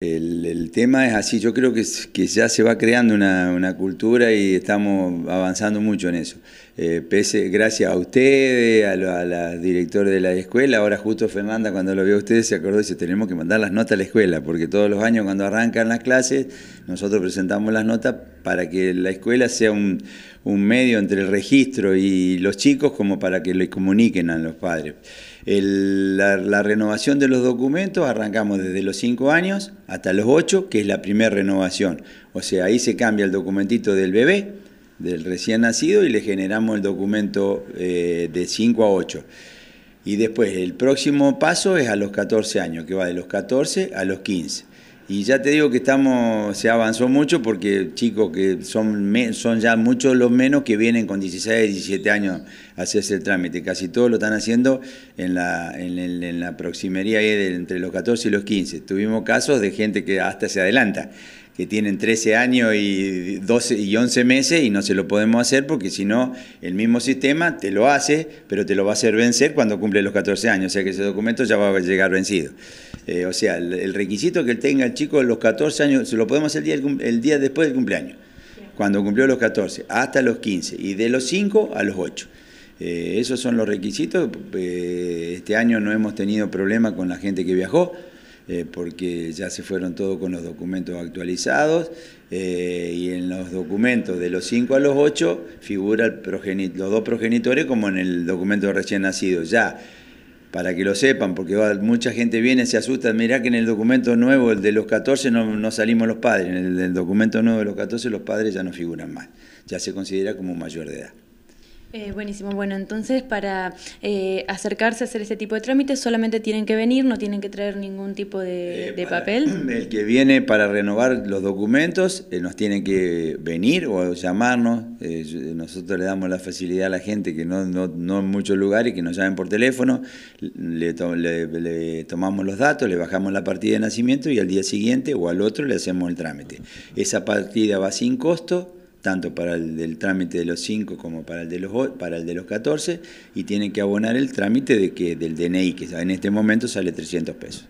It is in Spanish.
El, tema es así, yo creo que, que ya se va creando una, cultura y estamos avanzando mucho en eso. Eh, pese, gracias a ustedes, a, los la directora de la escuela. Ahora justo Fernanda cuando lo vio a ustedes se acordó y dice, tenemos que mandar las notas a la escuela, porque todos los años cuando arrancan las clases, nosotros presentamos las notas para que la escuela sea un, medio entre el registro y los chicos como para que le comuniquen a los padres. la, la, renovación de los documentos arrancamos desde los 5 años hasta los 8, que es la primera renovación. O sea, ahí se cambia el documentito del bebé del recién nacido y le generamos el documento eh, de 5 a 8. Y después el próximo paso es a los 14 años, que va de los 14 a los 15. Y ya te digo que estamos, se avanzó mucho porque chicos que son, son ya muchos los menos que vienen con 16, 17 años a hacerse el trámite. Casi todos lo están haciendo en la, en, en la proximería entre los 14 y los 15. Tuvimos casos de gente que hasta se adelanta que tienen 13 años y, 12 y 11 meses y no se lo podemos hacer porque si no, el mismo sistema te lo hace, pero te lo va a hacer vencer cuando cumple los 14 años, o sea que ese documento ya va a llegar vencido. Eh, o sea, el, requisito que tenga el chico los 14 años, se lo podemos hacer el día, el día después del cumpleaños, cuando cumplió los 14, hasta los 15, y de los 5 a los 8. Eh, esos son los requisitos. Eh, este año no hemos tenido problema con la gente que viajó. Eh, porque ya se fueron todos con los documentos actualizados eh, y en los documentos de los 5 a los 8 figura los dos progenitores como en el documento recién nacido. Ya, para que lo sepan, porque mucha gente viene, se asusta, mirá que en el documento nuevo, el de los 14, no, salimos los padres, en el documento nuevo de los 14 los padres ya no figuran más, ya se considera como mayor de edad. Eh, buenísimo. Bueno, entonces para eh, acercarse a hacer este tipo de trámites solamente tienen que venir, no tienen que traer ningún tipo de, eh, papel. El que viene para renovar los documentos nos tiene que venir o llamarnos. nosotros le damos la facilidad a la gente que no, no, en muchos lugares que nos llamen por teléfono, le, tomamos los datos, le bajamos la partida de nacimiento y al día siguiente o al otro le hacemos el trámite. Esa partida va sin costo tanto para el del trámite de los 5 como para el de los para el de los 14 y tienen que abonar el trámite de que del DNI que en este momento sale 300 pesos.